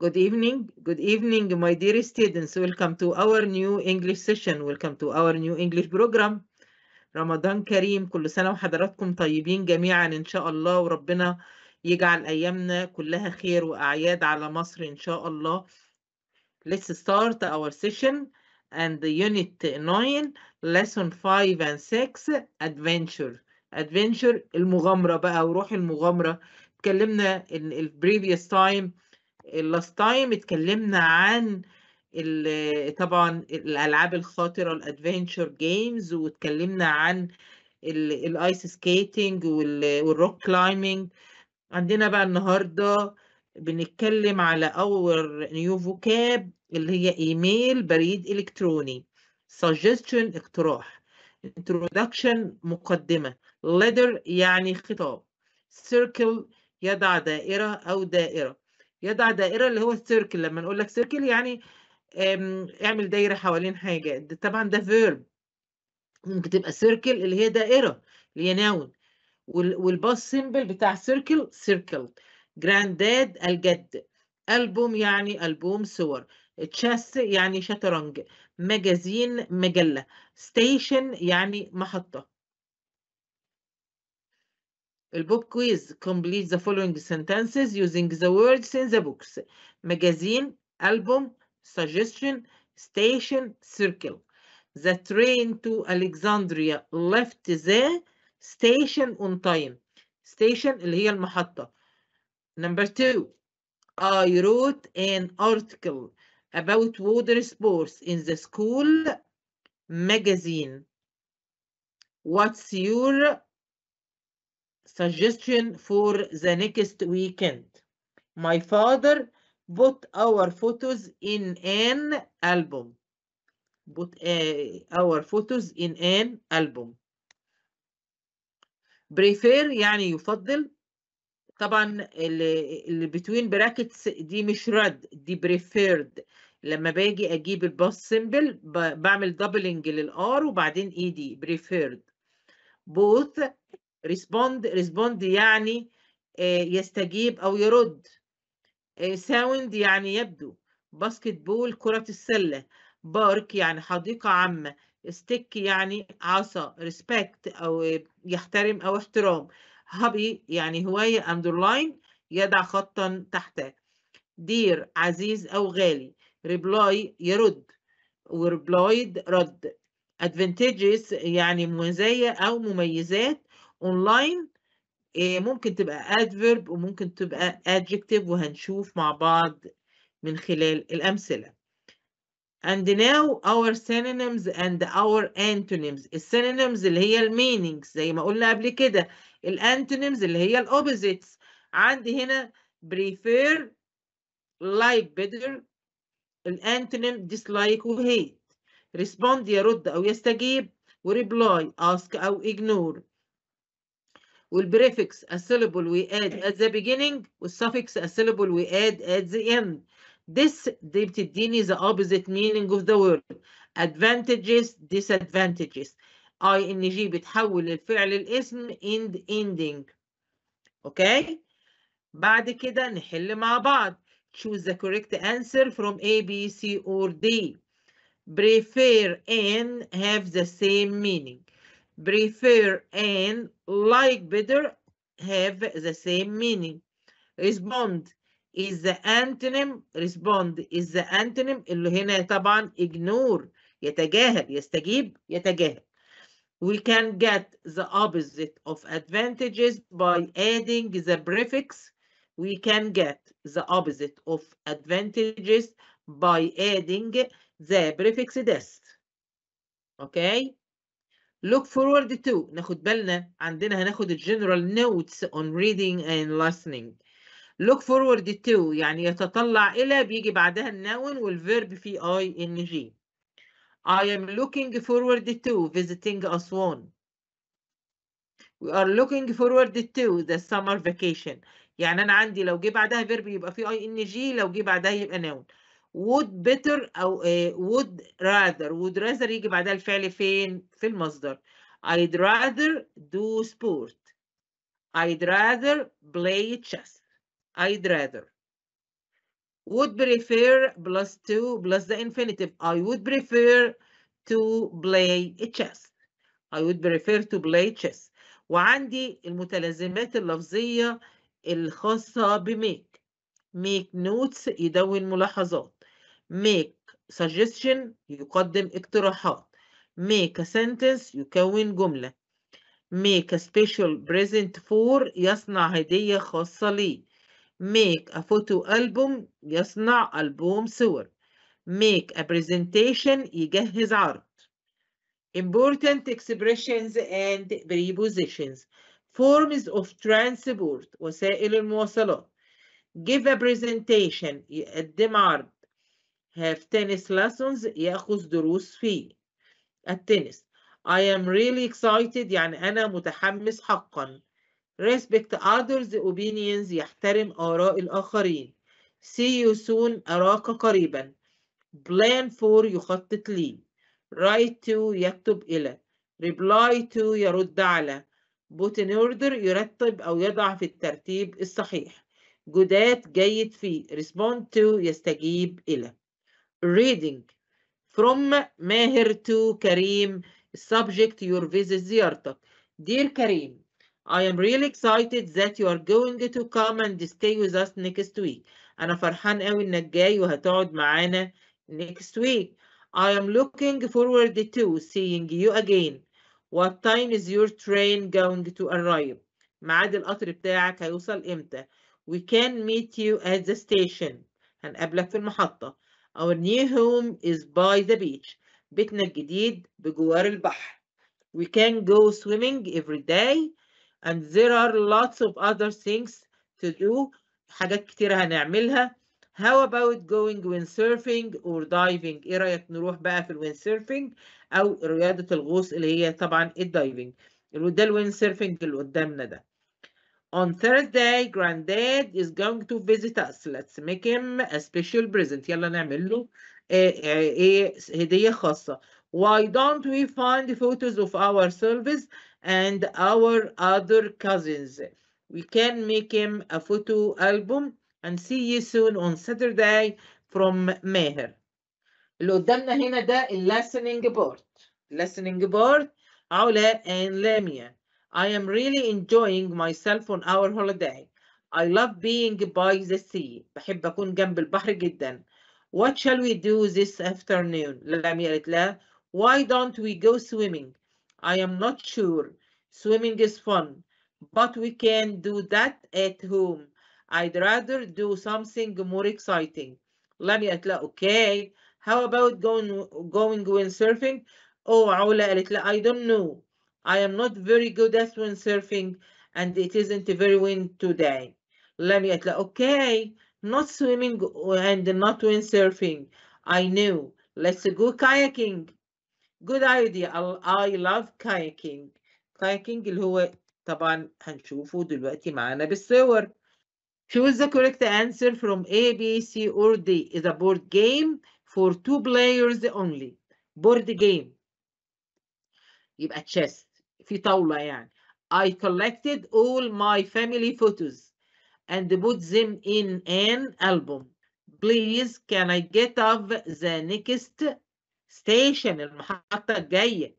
Good evening. Good evening, my dear students. Welcome to our new English session. Welcome to our new English program. رمضان كريم كل سنة وحضراتكم طيبين جميعا إن شاء الله وربنا يجعل أيامنا كلها خير وأعياد على مصر إن شاء الله. Let's start our session and unit 9 lesson 5 and 6 adventure. Adventure المغامرة بقى وروح المغامرة. اتكلمنا in the previous time اللاست تايم اتكلمنا عن طبعا الالعاب الخاطره الادفنتشر جيمز واتكلمنا عن الايس سكيتنج والروك كلايمنج عندنا بقى النهارده بنتكلم على اول نيو فوكاب اللي هي ايميل بريد الكتروني suggestion اقتراح introduction مقدمه letter يعني خطاب circle يضع دائره او دائره يضع دائرة اللي هو السيركل لما نقول لك سيركل يعني اعمل دايرة حوالين حاجة ده طبعا ده فيرب ممكن تبقى سيركل اللي هي دائرة اللي هي ناون والباص سيمبل بتاع سيركل سيركل جرانداد الجد ألبوم يعني ألبوم صور تشيس يعني شطرنج مجازين مجلة ستيشن يعني محطة The book quiz completes the following sentences using the words in the books. Magazine, album, suggestion, station, circle. The train to Alexandria left the station on time. Station اللي هي المحطة. Number two, I wrote an article about water sports in the school magazine. What's your Suggestion for the next weekend. My father put our photos in an album. Put uh, our photos in an album. Prefer يعني يفضل طبعا اللي between brackets دي مش رد دي preferred. لما باجي اجيب الباس سيمبل بعمل دبلنج للار وبعدين اي دي بريفيرد both ريسبوند ريسبوند يعني آه، يستجيب او يرد ساوند آه، يعني يبدو باسكت بول كرة السلة بارك يعني حديقة عامة ستيك يعني عصا ريسبكت او يحترم او احترام هابي يعني هواية اندرلاين يضع خطا تحته دير عزيز او غالي ريبلاي يرد وريبلايد رد advantages يعني مزايا او مميزات اونلاين آه، ممكن تبقى adverb وممكن تبقى adjective وهنشوف مع بعض من خلال الأمثلة. And now our synonyms and our antonyms. السينونيمز اللي هي المينينجز زي ما قلنا قبل كده. الانتونيمز اللي هي الأوبوزيتس. عندي هنا prefer, like better. الانتونيم dislike وhate. respond يرد أو يستجيب وريبلاي ask أو ignore. والبريفكس a syllable we add at the beginning والsuffix a syllable we add at the end this دي بتديني the opposite meaning of the word advantages disadvantages ing بتحول الفعل الاسم end ending okay بعد كده نحل مع بعض choose the correct answer from A, B, C or D prefer and have the same meaning prefer and like better have the same meaning. Respond is the antonym respond is the antonym اللي هنا طبعا ignore يتجاهل يستجيب يتجاهل. We can get the opposite of advantages by adding the prefix. We can get the opposite of advantages by adding the prefix des. Okay? look forward to ناخد بالنا عندنا هناخد general notes on reading and listening look forward to يعني يتطلع إلى بيجي بعدها النون والفيرب في I N G I am looking forward to visiting Aswan We are looking forward to the summer vacation يعني أنا عندي لو جه بعدها verb يبقى في I N G لو جه بعدها يبقى noun would better او uh, would rather would rather يجي بعدها الفعل فين في المصدر I'd rather do sport I'd rather play chess I'd rather would prefer plus two plus the infinitive I would prefer to play chess I would prefer to play chess وعندي المتلازمات اللفظية الخاصة بميك make notes يدون ملاحظات make suggestion يقدم اقتراحات make a sentence يكون جملة make a special present for يصنع هدية خاصة ليه make a photo album يصنع ألبوم صور make a presentation يجهز عرض important expressions and prepositions forms of transport وسائل المواصلات give a presentation يقدم عرض have tennis lessons يأخذ دروس في التنس I am really excited يعني أنا متحمس حقا respect others opinions يحترم آراء الآخرين see you soon أراك قريبا plan for يخطط لي write to يكتب إلى reply to يرد على put in order يرتب أو يضع في الترتيب الصحيح at جيد في respond to يستجيب إلى reading from Maher to Karim subject your visit زيارتك Dear Karim I am really excited that you are going to come and stay with us next week أنا فرحان قوي إنك جاي وهتقعد معانا next week I am looking forward to seeing you again What time is your train going to arrive ميعاد القطر بتاعك هيوصل إمتى We can meet you at the station هنقابلك في المحطة our new home is by the beach. بيتنا الجديد بجوار البحر. We can go swimming every day and there are lots of other things to do. حاجات كتير هنعملها. How about going windsurfing or diving? إيه رأيك نروح بقى في windsurfing أو رياضة الغوص اللي هي طبعا الدايفنج. ده windsurfing اللي قدامنا ده. On Thursday, granddad is going to visit us. Let's make him a special present. يلا نعمل له هدية خاصة. Why don't we find photos of ourselves and our other cousins? We can make him a photo album and see you soon on Saturday from Meher. اللي قدامنا هنا ده listening board. listening board, علاء and I am really enjoying myself on our holiday. I love being by the sea. بحب أكون جنب البحر جدا. What shall we do this afternoon? لميا قالت لا. Why don't we go swimming? I am not sure. Swimming is fun, but we can do that at home. I'd rather do something more exciting. لميا قالت لا. Okay. How about going going windsurfing? Oh, علا قالت لا. I don't know. I am not very good at windsurfing and it isn't very wind today. me يتلا okay not swimming and not windsurfing. I knew. Let's go kayaking. Good idea. I love kayaking. Kayaking اللي هو طبعا هنشوفه دلوقتي معانا بالصور. Choose the correct answer from A, B, C or D is a board game for two players only. Board game. يبقى chess. في طاولة يعني I collected all my family photos and put them in an album. Please can I get off the next station المحطة الجاية.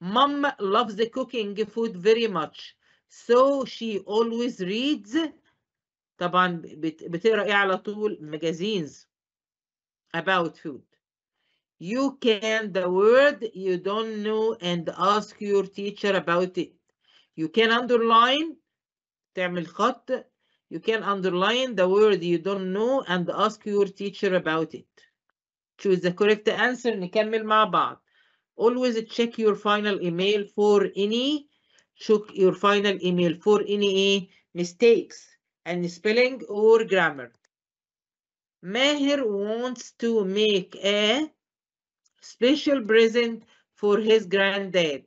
Mom loves the cooking food very much. So she always reads طبعا بتقرا ايه على طول magazines about food you can the word you don't know and ask your teacher about it you can underline تعمل خط you can underline the word you don't know and ask your teacher about it choose the correct answer نكمل مع بعض always check your final email for any check your final email for any mistakes and spelling or grammar Maher wants to make a special present for his granddad.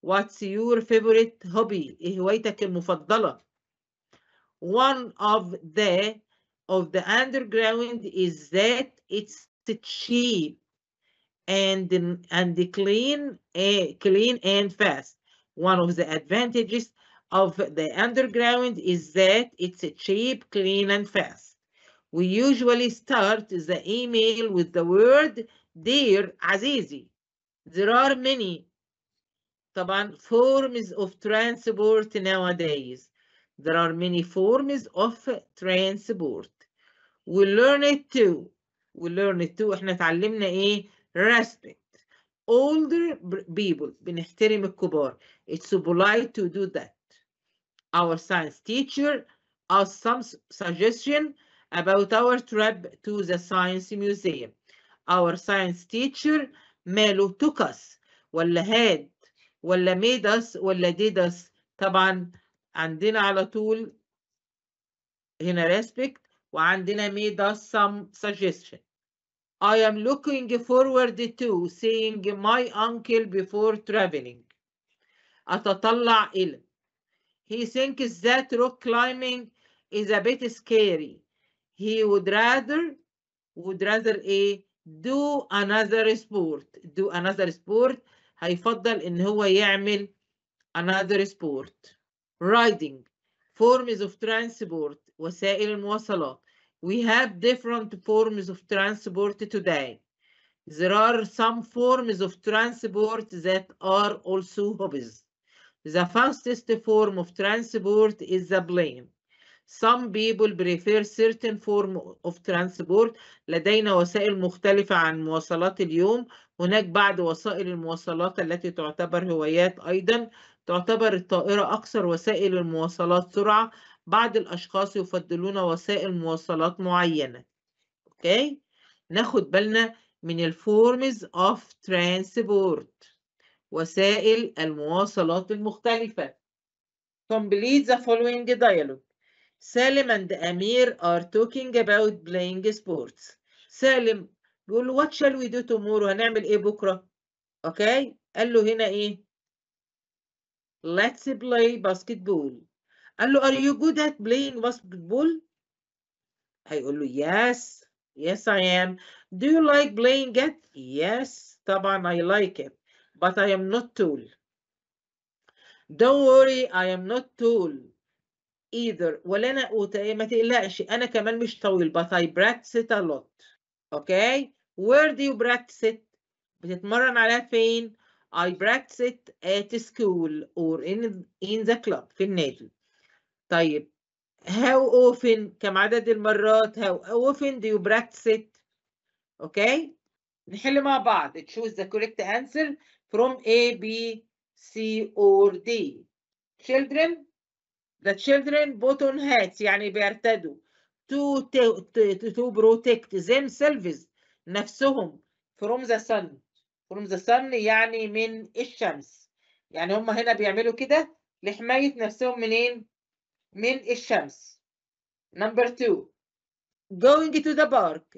What's your favorite hobby? هوايتك المفضلة? One of the of the underground is that it's cheap and and clean uh, clean and fast. One of the advantages of the underground is that it's cheap, clean and fast. We usually start the email with the word Dear Azizi, there are many طبعا forms of transport nowadays. There are many forms of transport. We learn it too. We learn it too. احنا تعلمنا ايه؟ Respect. Older people. بنحترم الكبار. It's polite to do that. Our science teacher asked some suggestion about our trip to the science museum our science teacher ماله took us ولا had ولا made us ولا did us طبعا عندنا على طول هنا respect وعندنا made us some suggestion I am looking forward to seeing my uncle before traveling. أتطلع إلى. He thinks that rock climbing is a bit scary. He would rather would rather إيه do another sport do another sport هيفضل ان هو يعمل another sport riding forms of transport وسائل المواصلات we have different forms of transport today there are some forms of transport that are also hobbies the fastest form of transport is the plane Some people prefer certain form of transport. لدينا وسائل مختلفة عن مواصلات اليوم. هناك بعض وسائل المواصلات التي تعتبر هوايات أيضا. تعتبر الطائرة أكثر وسائل المواصلات سرعة. بعض الأشخاص يفضلون وسائل مواصلات معينة. okay. ناخد بالنا من الفورمز of transport. وسائل المواصلات المختلفة. Complete the following dialogue. Salim and Amir are talking about playing sports. Salim بيقول له what shall we do tomorrow هنعمل ايه بكره؟ اوكي okay. قال له هنا ايه؟ let's play basketball قال له are you good at playing basketball؟ هيقول له yes yes I am do you like playing it؟ yes طبعا I like it but I am not tall don't worry I am not tall either ولا انا ما تقلقش انا كمان مش طويل but I practice it a lot okay where do you practice it بتتمرن عليها فين I practice it at school or in in the club في النادي طيب how often كم عدد المرات how often do you practice it okay نحل مع بعض choose the correct answer from A B C or D children The children button hats يعني بيرتدوا to, to, to, to protect themselves نفسهم from the sun from the sun يعني من الشمس يعني هم هنا بيعملوا كده لحماية نفسهم منين؟ من الشمس number two going to the park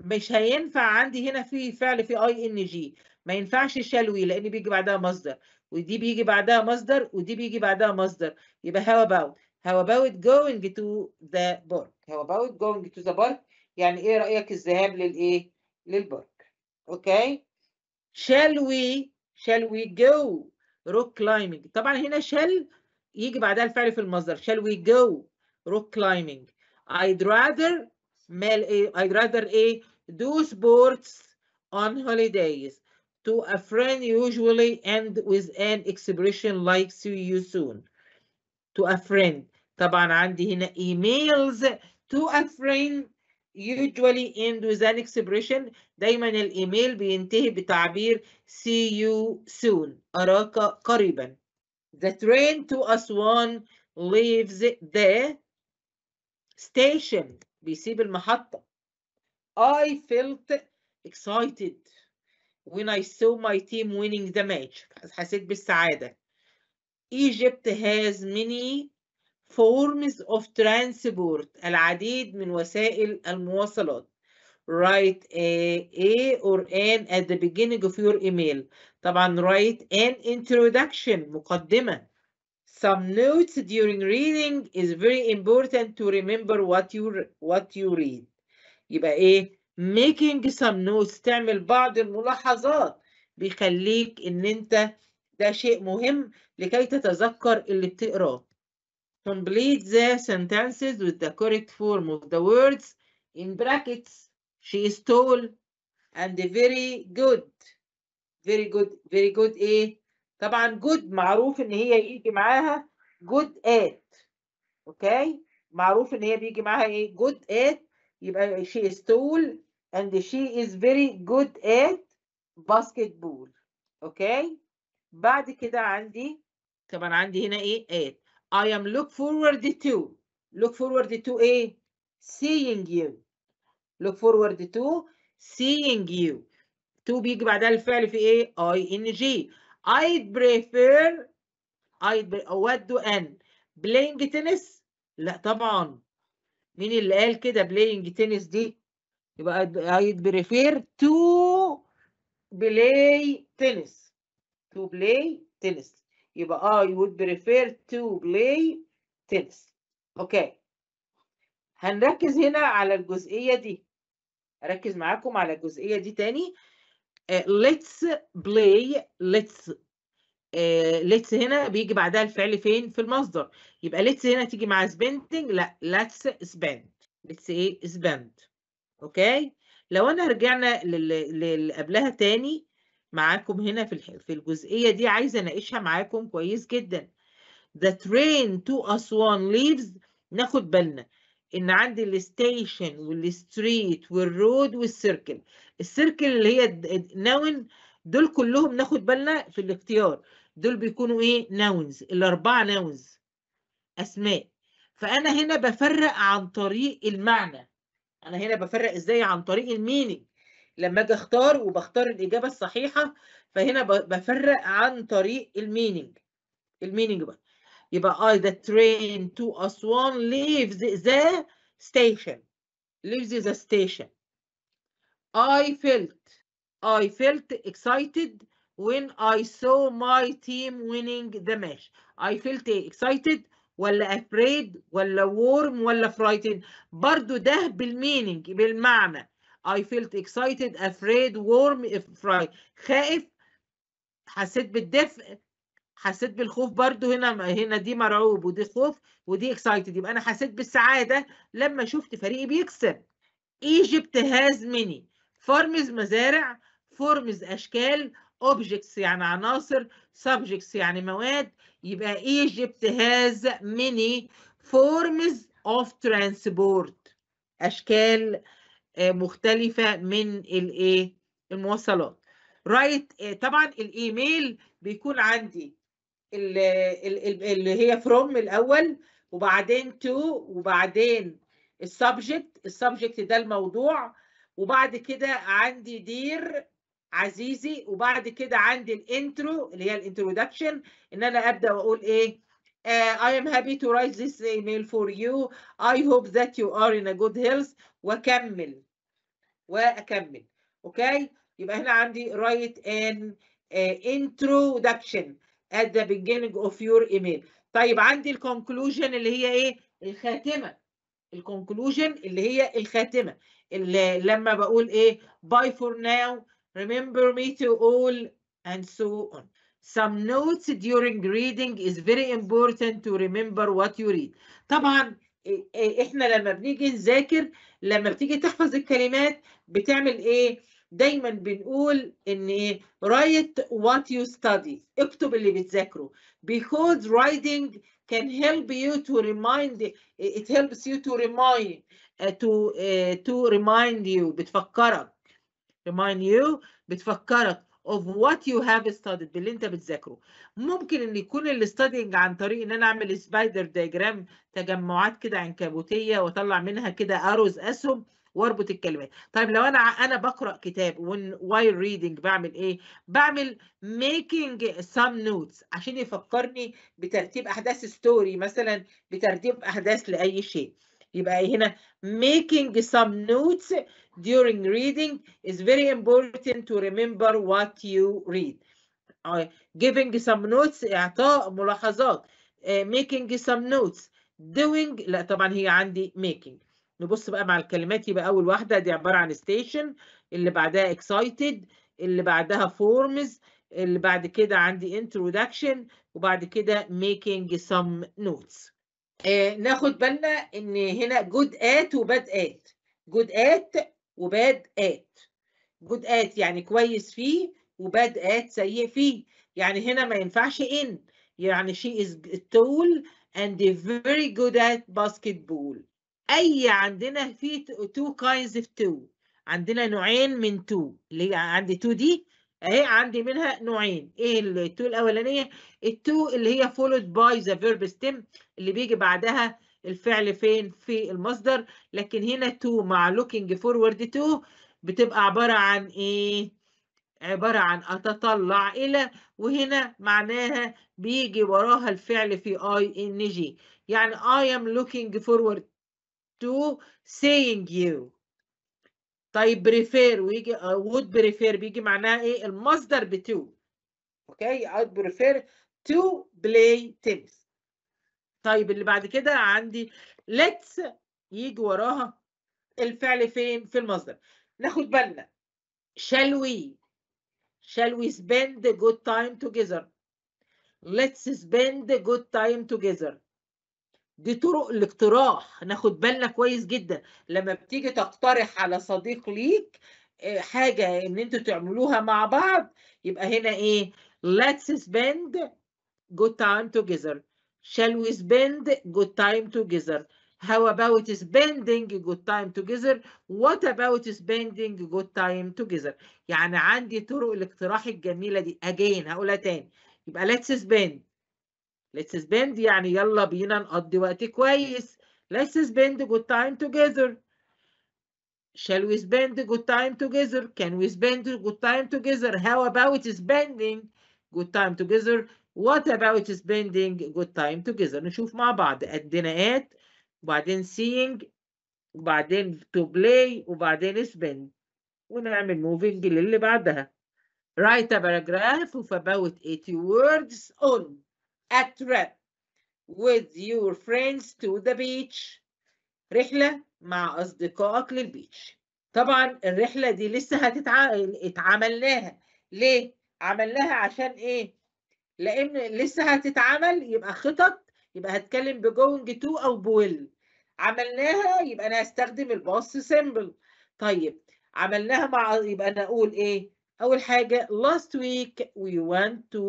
مش هينفع عندي هنا في فعل في ing ما ينفعش شلوي لان بيجي بعدها مصدر ودي بيجي بعدها مصدر ودي بيجي بعدها مصدر يبقى how about how about going to the park how about going to the park يعني ايه رأيك الذهاب للايه للبرك اوكي shall we shall we go rock climbing طبعا هنا shall يجي بعدها الفعل في المصدر shall we go rock climbing I'd rather مال ايه I'd rather ايه do sports on holidays to a friend usually end with an expression like see you soon to a friend طبعا عندي هنا emails to a friend usually end with an expression دايما الايميل بينتهي بتعبير see you soon أراك قريبا the train to Aswan leaves the station بيسيب mahatta. I felt excited when I saw my team winning the match حسيت بالسعادة Egypt has many forms of transport العديد من وسائل المواصلات write a, a or an at the beginning of your email طبعا write an introduction مقدمة some notes during reading is very important to remember what you what you read يبقى ايه making some notes تعمل بعض الملاحظات بيخليك ان انت ده شيء مهم لكي تتذكر اللي بتقراه complete the sentences with the correct form of the words in brackets she is tall and very good very good very good ايه طبعا good معروف ان هي يجي معاها good at اوكي okay? معروف ان هي بيجي معاها ايه good at يبقى she is tall and she is very good at basketball okay بعد كده عندي طبعا عندي هنا ايه at I am look forward to look forward to ايه seeing you look forward to seeing you to بيجي بعدها الفعل في ايه ing. I'd prefer I'd what do أود playing tennis لا طبعا مين اللي قال كده playing tennis دي يبقى I prefer to play tennis to play tennis يبقى I would prefer to play tennis اوكي هنركز هنا على الجزئية دي ركز معاكم على الجزئية دي تاني ليتس uh, let's play let's ليتس uh, هنا بيجي بعدها الفعل فين في المصدر يبقى ليتس هنا تيجي مع spending لا let's spend let's ايه spend اوكي لو انا رجعنا للي قبلها تاني معاكم هنا في في الجزئيه دي عايزه اناقشها معاكم كويس جدا the train to اسوان leaves ناخد بالنا ان عندي الستيشن والستريت والرود والسيركل السيركل اللي هي ناون دول كلهم ناخد بالنا في الاختيار دول بيكونوا ايه ناونز الاربعه ناونز اسماء فانا هنا بفرق عن طريق المعنى انا هنا بفرق ازاي عن طريق الميننج لما اجي اختار وبختار الاجابه الصحيحه فهنا بفرق عن طريق الميننج الميننج بقى يبقى اي ذا ترين تو اسوان ليفز ذا ستيشن ليفز ذا ستيشن اي فيلت اي فيلت اكسايتد when i saw my team winning the match i felt excited ولا افريد ولا warm ولا فرايتن برضو ده بالميننج بالمعنى I felt excited afraid warm afraid خائف حسيت بالدفء حسيت بالخوف برضو هنا هنا دي مرعوب ودي خوف ودي excited يبقى انا حسيت بالسعاده لما شفت فريقي بيكسب Egypt has many farms مزارع forms اشكال objects يعني عناصر subjects يعني مواد يبقى Egypt has many forms of transport أشكال آه، مختلفة من الإيه المواصلات رايت آه، طبعا الإيميل بيكون عندي اللي هي from الأول وبعدين to وبعدين السبجكت السبجكت ده الموضوع وبعد كده عندي دير عزيزي وبعد كده عندي الانترو اللي هي الانترودكشن ان انا ابدا واقول ايه Uh, I am happy to write this email for you. I hope that you are in a good health. وأكمل وأكمل. أوكي؟ يبقى هنا عندي write an uh, introduction at the beginning of your email. طيب عندي الكونكلوجن اللي هي إيه؟ الخاتمة. الكونكلوجن اللي هي الخاتمة. اللي لما بقول إيه؟ Bye for now. remember me to all, and so on. Some notes during reading is very important to remember what you read. طبعا احنا لما بنيجي نذاكر لما بتيجي تحفظ الكلمات بتعمل ايه؟ دايما بنقول ان write what you study اكتب اللي بتذاكره because writing can help you to remind it helps you to remind uh, to uh, to remind you بتفكرك remind you بتفكرك of what you have studied باللي انت بتذاكره ممكن ان يكون الاستادينج عن طريق ان انا اعمل سبايدر دايجرام تجمعات كده عنكبوتيه واطلع منها كده اروز اسهم واربط الكلمات طيب لو انا انا بقرا كتاب وايل ريدنج بعمل ايه بعمل ميكينج سام نوتس عشان يفكرني بترتيب احداث ستوري مثلا بترتيب احداث لاي شيء يبقى هنا making some notes during reading is very important to remember what you read uh, giving some notes إعطاء ملاحظات uh, making some notes doing لا طبعا هي عندي making نبص بقى مع الكلمات يبقى أول واحدة دي عبارة عن station اللي بعدها excited اللي بعدها forms اللي بعد كده عندي introduction وبعد كده making some notes آه، ناخد بالنا ان هنا جود ات وباد ات جود ات وباد ات جود ات يعني كويس فيه وباد ات سيء فيه يعني هنا ما ينفعش ان يعني she is tall and very good at basketball اي عندنا في two kinds of two عندنا نوعين من two اللي عندي 2 دي اهي عندي منها نوعين ايه التو الاولانيه التو اللي هي فولود باي ذا فيرب ستيم اللي بيجي بعدها الفعل فين في المصدر لكن هنا تو مع لوكينج فورورد تو بتبقى عباره عن ايه عباره عن اتطلع الى وهنا معناها بيجي وراها الفعل في اي ان جي يعني I am looking forward to seeing you طيب بريفير ويجي وود آه، بريفير بيجي معناها ايه المصدر بتو اوكي اي بريفير تو بلاي تنس طيب اللي بعد كده عندي ليتس يجي وراها الفعل فين في المصدر ناخد بالنا shall we shall we spend good time together let's spend good time together دي طرق الاقتراح ناخد بالنا كويس جدا لما بتيجي تقترح على صديق ليك حاجة ان انتوا تعملوها مع بعض يبقى هنا ايه let's spend good time together shall we spend good time together how about spending good time together what about spending good time together يعني عندي طرق الاقتراح الجميلة دي again هقولها تاني يبقى let's spend let's spend يعني يلا بينا نقضي وقت كويس let's spend good time together shall we spend good time together can we spend good time together how about spending good time together what about spending good time together نشوف مع بعض الدناءات وبعدين seeing وبعدين to play وبعدين spend ونعمل moving للي بعدها write a paragraph of about 80 words on a trip with your friends to the beach رحلة مع أصدقائك للبيتش طبعا الرحلة دي لسه هتتعملناها ليه؟ عملناها عشان إيه؟ لأن لسه هتتعمل يبقى خطط يبقى هتكلم بجوينج تو أو بويل عملناها يبقى أنا هستخدم الباص سيمبل طيب عملناها مع يبقى أنا أقول إيه؟ أول حاجة last week we went to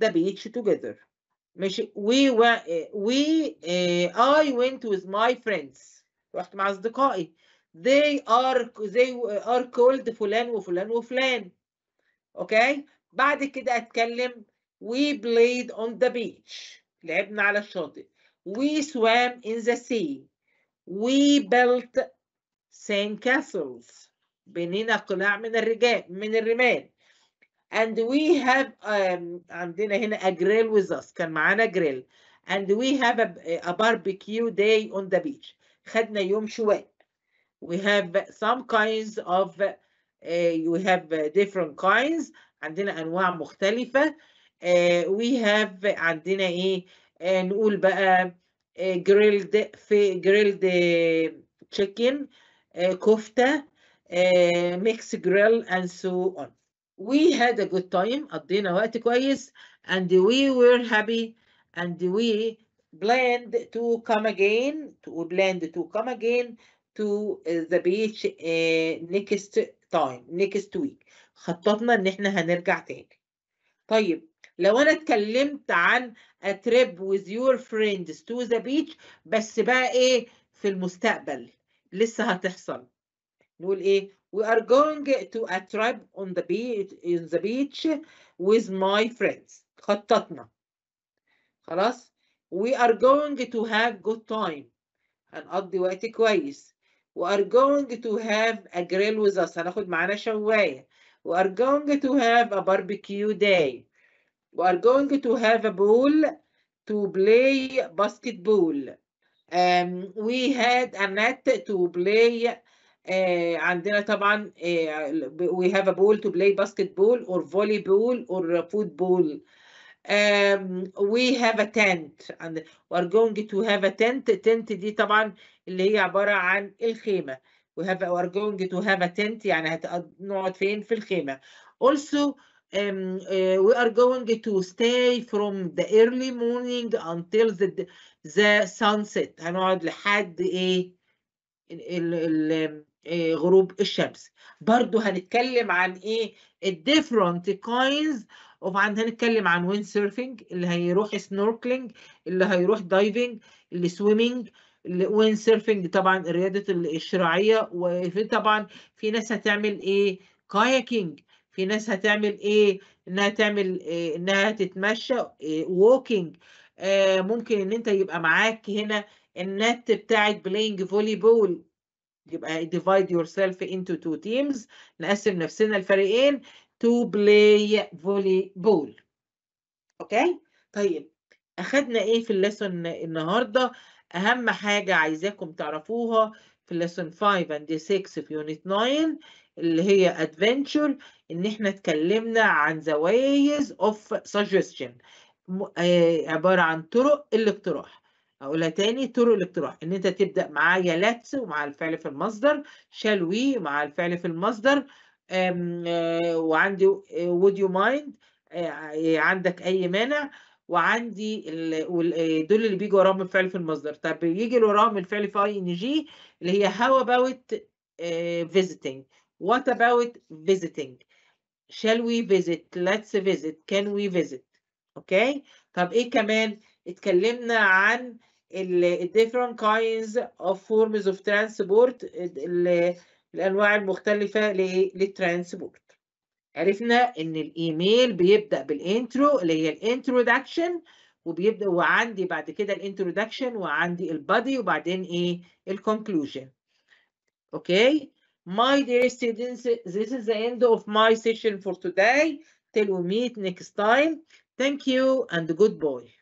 the beach together we were we uh, I went with my friends رحت مع أصدقائي they are they are called فلان وفلان وفلان okay. بعد كده اتكلم we played on the beach لعبنا على الشاطئ we swam in the sea we built castles بنينا قلاع من الرجال من الرمال and we have um, عندنا هنا a grill with us كان معانا grill and we have a, a barbecue day on the beach خدنا يوم شواء we have some kinds of uh, we have different kinds عندنا انواع مختلفه uh, we have عندنا ايه uh, نقول بقى uh, grilled في grilled chicken uh, كفته uh, mixed grill and so on we had a good time قضينا وقت كويس and we were happy and we planned to come again to planned to come again to the beach uh, next time next week خططنا ان احنا هنرجع تاني طيب لو انا اتكلمت عن a trip with your friends to the beach بس بقى ايه في المستقبل لسه هتحصل نقول ايه we are going to a tribe on the beach in the beach with my friends خططنا خلاص we are going to have good time هنقضي وقت كويس we are going to have a grill with us هناخد معانا شوايه we are going to have a barbecue day we are going to have a pool to play basketball um, we had a net to play آه عندنا طبعا آه we have a ball to play basketball or volleyball or football um, we have a tent and we're going to have a tent tent دي طبعا اللي هي عبارة عن الخيمة we have we're going to have a tent يعني هنقعد فين في الخيمة also um, uh, we are going to stay from the early morning until the, the sunset هنقعد لحد ايه ال ال آه، غروب الشمس برضو هنتكلم عن ايه الديفرنت كوينز وبعدين هنتكلم عن وين سيرفنج اللي هيروح سنوركلينج اللي هيروح دايفنج اللي سويمنج وين سيرفنج طبعا الرياضه الشراعيه وفي طبعا في ناس هتعمل ايه كاياكينج في ناس هتعمل ايه انها تعمل إيه انها تتمشى إيه ووكينج آه ممكن ان انت يبقى معاك هنا النت بتاعت بلاينج فولي بول يبقى divide yourself into two teams نقسم نفسنا لفريقين to play volleyball اوكي طيب اخدنا ايه في الليسون النهارده اهم حاجه عايزاكم تعرفوها في الليسون 5 and 6 في unit 9 اللي هي adventure ان احنا اتكلمنا عن زوايز of suggestion آه، عبارة عن طرق الاقتراح هقولها تاني طرق الاقتراح ان انت تبدا معايا لاتس ومع الفعل في المصدر شال وي مع الفعل في المصدر آه، وعندي آه، would you mind آه، عندك اي مانع وعندي دول اللي بيجوا وراهم الفعل في المصدر طب يجي اللي وراهم الفعل في اي ان جي اللي هي how about فيزيتنج what about فيزيتنج shall we visit let's visit can we visit اوكي طب ايه كمان اتكلمنا عن ال different kinds of forms of transport ال الانواع المختلفه للترانسبورت عرفنا ان الايميل بيبدا بالانترو اللي هي الانترودكشن وبيبدا وعندي بعد كده الانترودكشن وعندي البادي وبعدين ايه الكونكلوجن اوكي my dear students this is the end of my session for today till we meet next time thank you and goodbye